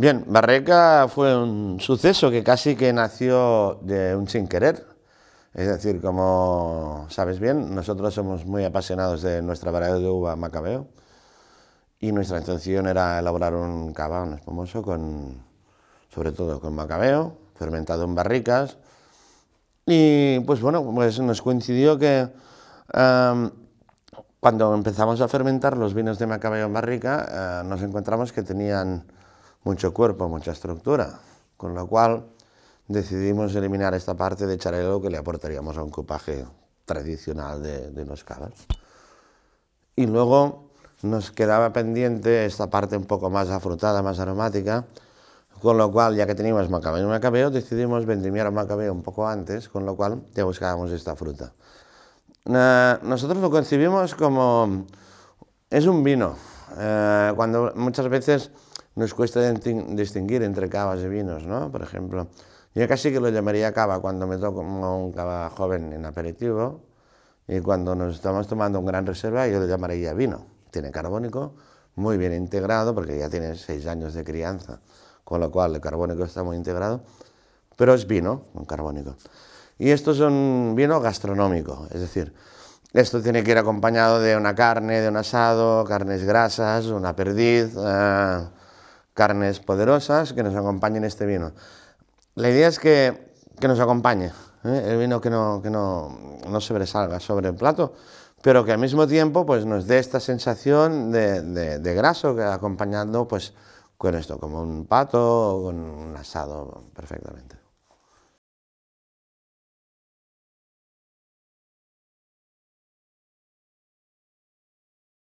Bien, Barreca fue un suceso que casi que nació de un sin querer. Es decir, como sabes bien, nosotros somos muy apasionados de nuestra variedad de uva macabeo y nuestra intención era elaborar un cava, un espumoso, con, sobre todo con macabeo, fermentado en barricas. Y pues bueno, pues nos coincidió que em, cuando empezamos a fermentar los vinos de macabeo en barrica, eh, nos encontramos que tenían mucho cuerpo, mucha estructura, con lo cual decidimos eliminar esta parte de charelo que le aportaríamos a un copaje tradicional de, los Y luego nos quedaba pendiente esta parte un poco más afrutada, más aromática, con lo cual, ya que teníamos macabeo y macabeo, decidimos vendimiar macabeo un poco antes, con lo cual ya buscábamos esta fruta. Eh, nosotros lo concibimos como... es un vino. Eh, cuando muchas veces nos cuesta distinguir entre cavas y vinos, ¿no? Por ejemplo, yo casi que lo llamaría cava cuando me toco un cava joven en aperitivo y cuando nos estamos tomando un gran reserva yo lo llamaría vino. Tiene carbónico, muy bien integrado porque ya tiene seis años de crianza, con lo cual el carbónico está muy integrado, pero es vino un carbónico. Y esto es un vino gastronómico, es decir, esto tiene que ir acompañado de una carne, de un asado, carnes grasas, una perdiz, eh, carnes poderosas que nos acompañen este vino. La idea es que, nos acompañe, ¿eh? el vino que, no, que no, no, sobresalga sobre el plato, pero que al mismo tiempo pues, nos dé esta sensación de, de, graso que acompañando pues, con esto, como un pato o con un asado perfectamente.